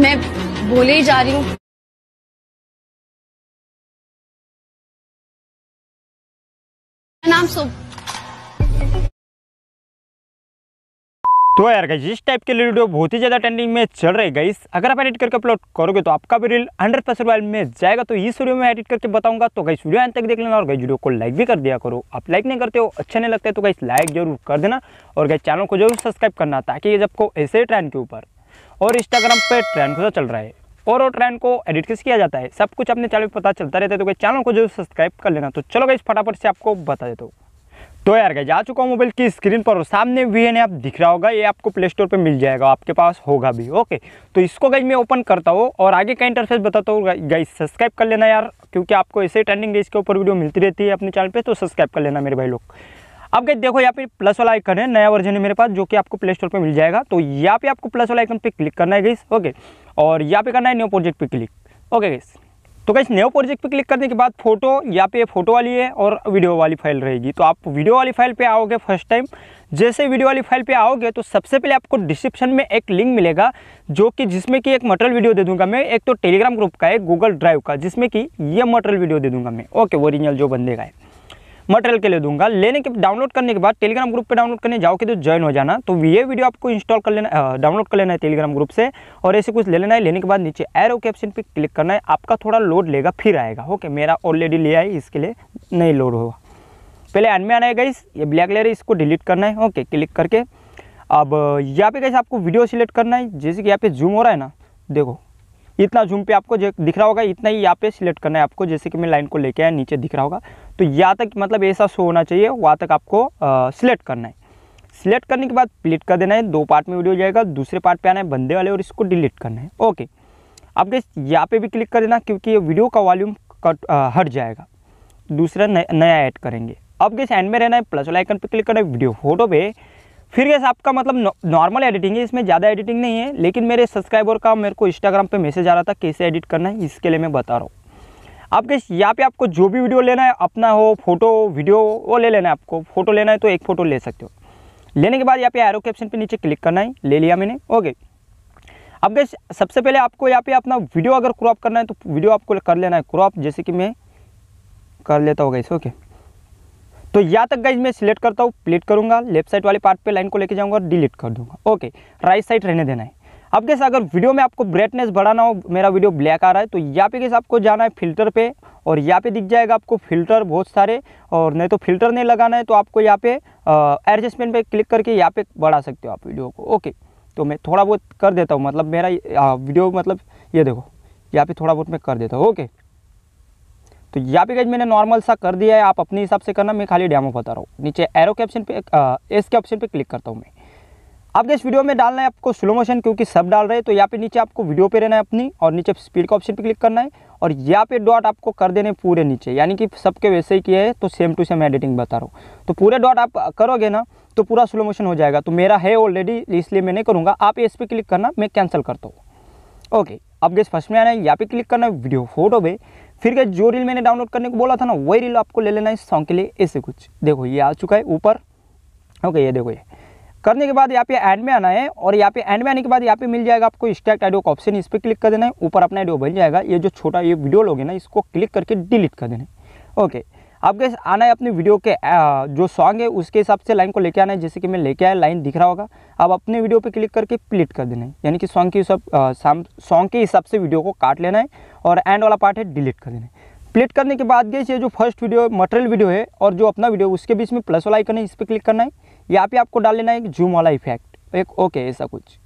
मैं बोले ही जा रही हूँ नाम सो तो यार इस टाइप के वीडियो बहुत ही ज़्यादा ट्रेंडिंग में चल रहे गई अगर आप एडिट करके अपलोड करोगे तो आपका भी रील हंड्रेड परसेंट वाइल में जाएगा तो इस वीडियो में एडिट करके बताऊंगा तो गई वीडियो अंत तक देख लेना और गई वीडियो को लाइक भी कर दिया करो आप लाइक नहीं करते हो अच्छा नहीं लगता तो गई लाइक जरूर कर देना और गई चैनल को जरूर सब्सक्राइब करना ताकि जब को ऐसे ट्रेंड के ऊपर और इंस्टाग्राम पर ट्रेंड कैसा चल रहा है और वो ट्रेंड को एडिट किस किया जाता है सब कुछ अपने चैनल पर पता चलता रहता है तो कोई चैनल को जो सब्सक्राइब कर लेना तो चलो गई फटाफट से आपको बता देता हूँ तो यार गई जा चुका हूँ मोबाइल की स्क्रीन पर सामने वी एन ऐप दिख रहा होगा ये आपको प्ले स्टोर पर मिल जाएगा आपके पास होगा भी ओके तो इसको गई मैं ओपन करता हूँ और आगे का इंटरफेस बताता हूँ गई सब्सक्राइब कर लेना यार क्योंकि आपको ऐसे ट्रेंडिंग डेज के ऊपर वीडियो मिलती रहती है अपने चैनल पर तो सब्सक्राइब कर लेना मेरे भाई लोग अब गई देखो यहाँ पे प्लस वाला आइकन है नया वर्जन है मेरे पास जो कि आपको प्ले स्टोर पर मिल जाएगा तो यहाँ पे आपको प्लस वाला आइकन पे क्लिक करना है गईस ओके और यहाँ पे करना है न्यू प्रोजेक्ट पे क्लिक ओके गईस तो गई न्यू प्रोजेक्ट पे क्लिक करने के बाद फोटो यहाँ पे फोटो वाली है और वीडियो वाली फाइल रहेगी तो आप वीडियो वाली फाइल पे आओगे फर्स्ट टाइम जैसे वीडियो वाली फाइल पे आओगे तो सबसे पहले आपको डिस्क्रिप्शन में एक लिंक मिलेगा जो कि जिसमें कि एक मटेरियल वीडियो दे दूंगा मैं एक तो टेलीग्राम ग्रुप का है गूगल ड्राइव का जिसमें कि ये मटेरियल वीडियो दे दूंगा मैं ओके ओरिजिनल जो बंदे का है मटेरियल के लिए दूंगा लेने के डाउनलोड करने के बाद टेलीग्राम ग्रुप पे डाउनलोड करने जाओगे तो ज्वाइन हो जाना तो ये वीडियो आपको इंस्टॉल कर लेना डाउनलोड कर लेना है टेलीग्राम ग्रुप से और ऐसे कुछ ले लेना है लेने के बाद नीचे एरो के ऑप्शन पर क्लिक करना है आपका थोड़ा लोड लेगा फिर आएगा ओके मेरा ऑलरेडी लिया है इसके लिए नहीं लोड होगा पहले एन में आना है गाइस ये ब्लैक लेयर है इसको डिलीट करना है ओके क्लिक करके अब यहाँ पे कैसे आपको वीडियो सिलेक्ट करना है जैसे कि यहाँ पे जूम हो रहा है ना देखो इतना जूम पे आपको दिख रहा होगा इतना ही यहाँ पे सिलेक्ट करना है आपको जैसे कि मैं लाइन को लेके आया नीचे दिख रहा होगा तो यहाँ तक मतलब ऐसा शो होना चाहिए वहाँ तक आपको सिलेक्ट करना है सिलेक्ट करने के बाद प्लिट कर देना है दो पार्ट में वीडियो जाएगा दूसरे पार्ट पर आना है बंदे वाले और इसको डिलीट करना है ओके आप गैस यहाँ पर भी क्लिक कर देना क्योंकि ये वीडियो का वॉल्यूम कट हट जाएगा दूसरा नया ऐड करेंगे अब गैस एंड में रहना है प्लस वाला आइकन पर क्लिक करना है वीडियो फोटो पे फिर ये आपका मतलब नॉर्मल एडिटिंग है इसमें ज़्यादा एडिटिंग नहीं है लेकिन मेरे सब्सक्राइबर का मेरे को इंस्टाग्राम पे मैसेज आ रहा था कैसे एडिट करना है इसके लिए मैं बता रहा हूँ आपके यहाँ पे आपको जो भी वीडियो लेना है अपना हो फोटो वीडियो वो ले लेना है आपको फोटो लेना है तो एक फ़ोटो ले सकते हो लेने के बाद यहाँ पे एरो कैप्शन पर नीचे क्लिक करना है ले लिया मैंने ओके अब गए सबसे पहले आपको यहाँ पे अपना वीडियो अगर क्रॉप करना है तो वीडियो आपको कर लेना है क्रॉप जैसे कि मैं कर लेता हूँ गैस ओके तो या तक गाइज मैं सिलेक्ट करता हूँ प्लेट करूँगा लेफ्ट साइड वाले पार्ट पे लाइन को लेके जाऊँगा और डिलीट कर दूँगा ओके राइट साइड रहने देना है अब कैसे अगर वीडियो में आपको ब्राइटनेस बढ़ाना हो मेरा वीडियो ब्लैक आ रहा है तो यहाँ पे कैसे आपको जाना है फिल्टर पे और यहाँ पे दिख जाएगा आपको फिल्टर बहुत सारे और नहीं तो फिल्टर नहीं लगाना है तो आपको यहाँ पे एडजस्टमेंट पे क्लिक करके यहाँ पे बढ़ा सकते हो आप वीडियो को ओके तो मैं थोड़ा बहुत कर देता हूँ मतलब मेरा वीडियो मतलब ये देखो यहाँ पे थोड़ा बहुत मैं कर देता हूँ ओके तो यहाँ पे गज मैंने नॉर्मल सा कर दिया है आप अपने हिसाब से करना मैं खाली डैमो बता रहा हूँ नीचे एरो के ऑप्शन पे एस के ऑप्शन पे क्लिक करता हूँ मैं अब इस वीडियो में डालना है आपको स्लो मोशन क्योंकि सब डाल रहे हैं तो यहाँ पे नीचे आपको वीडियो पे रहना है अपनी और नीचे स्पीड का ऑप्शन पे क्लिक करना है और यहाँ पे डॉट आपको कर देने पूरे नीचे यानी कि सबके वैसे ही किया है तो सेम टू सेम एडिटिंग बता रहा हूँ तो पूरे डॉट आप करोगे ना तो पूरा स्लो मोशन हो जाएगा तो मेरा है ऑलरेडी इसलिए मैं नहीं करूँगा आप इस पर क्लिक करना मैं कैंसिल करता हूँ ओके अब गैस फर्स्ट में आना है यहाँ पे क्लिक करना है वीडियो फोटो पे फिर गैस जो रील मैंने डाउनलोड करने को बोला था ना वही रील आपको ले लेना है इस सॉन्ग के लिए ऐसे कुछ देखो ये आ चुका है ऊपर ओके ये देखो ये करने के बाद यहाँ पे ऐड में आना है और यहाँ पे ऐड में आने के बाद यहाँ पे मिल जाएगा आपको इंस्टैक्ट आइडियो का ऑप्शन इस पर क्लिक कर देना है ऊपर अपना आइडियो बन जाएगा ये जो छोटा ये वीडियो लोगे ना इसको क्लिक करके डिलीट कर देना है ओके कैसे आना है अपनी वीडियो के जो सॉन्ग है उसके हिसाब से लाइन को लेके आना है जैसे कि मैं लेके आया लाइन दिख रहा होगा आप अपने वीडियो पे क्लिक करके प्लीट कर देना है यानी कि सॉन्ग के हिसाब सॉन्ग के हिसाब से वीडियो को काट लेना है और एंड वाला पार्ट है डिलीट कर देना है प्लेट करने के बाद गए ये जो फर्स्ट वीडियो मटेरियल वीडियो है और जो अपना वीडियो उसके बीच में प्लस वाला आइकन है इस पर क्लिक करना है या पे आपको डाल लेना है एक जूम वाला इफेक्ट एक ओके ऐसा कुछ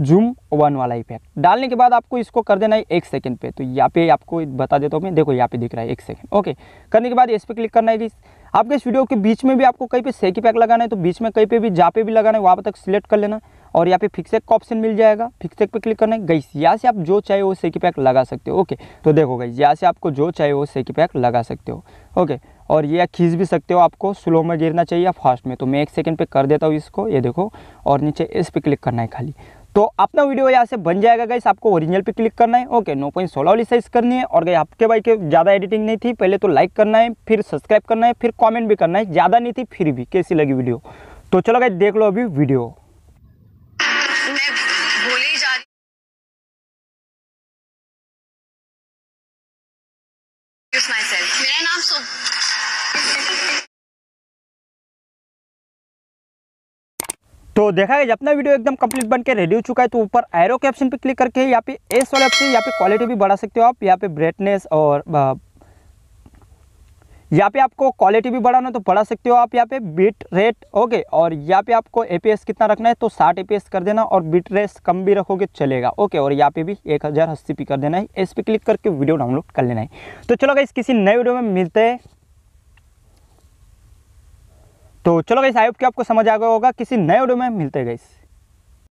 जूम वन वाला इफेक्ट डालने के बाद आपको इसको कर देना है एक सेकेंड पे तो यहाँ पे आपको बता देता हूँ मैं देखो यहाँ पे दिख रहा है एक सेकेंड ओके करने के बाद इस पर क्लिक करना है आपके इस वीडियो के बीच में भी आपको कहीं पे सेक पैक लगाना है तो बीच में कहीं पे भी जहाँ पे भी लगाना है वहाँ तक सिलेक्ट कर लेना और यहाँ पे फिक्सेक का ऑप्शन मिल जाएगा फिक्सेक पे क्लिक करना है गई यहाँ से आप जो चाहे वो सेकी पैक लगा सकते हो ओके तो देखो गई यहाँ से आपको जो चाहे वो सेकी पैक लगा सकते हो ओके और ये खींच भी सकते हो आपको स्लो में गिरना चाहिए या फास्ट में तो मैं एक सेकंड पे कर देता हूँ इसको ये देखो और नीचे इस पर क्लिक करना है खाली तो अपना वीडियो यहाँ से बन जाएगा गाइस आपको ओरिजिनल पे क्लिक करना है ओके नो पॉइंट सोलह वाली साइज करनी है और गई आपके भाई के ज़्यादा एडिटिंग नहीं थी पहले तो लाइक करना है फिर सब्सक्राइब करना है फिर कॉमेंट भी करना है ज़्यादा नहीं थी फिर भी कैसी लगी वीडियो तो चलो गाइस देख लो अभी वीडियो मेरा नाम तो देखा गया जब अपना वीडियो एकदम कंप्लीट बनकर रेडी हो चुका है तो ऊपर एरो के ऑप्शन पे क्लिक करके यहाँ पे एस वाले ऑप्शन यहाँ पे क्वालिटी भी बढ़ा सकते हो आप यहाँ पे ब्राइटनेस और यहाँ पे आपको क्वालिटी भी बढ़ाना तो बढ़ा सकते हो आप यहाँ पे बीट रेट ओके और यहाँ पे आपको ए कितना रखना है तो साठ ए कर देना और बीट रेस कम भी रखोगे चलेगा ओके और यहाँ पे भी एक हज़ार अस्सी पी कर देना है इस पर क्लिक करके वीडियो डाउनलोड कर लेना है तो चलो इस किसी नए वीडियो में मिलते हैं तो चलो गई आई होप कि आपको समझ आ गया होगा किसी नए वीडियो में मिलते गई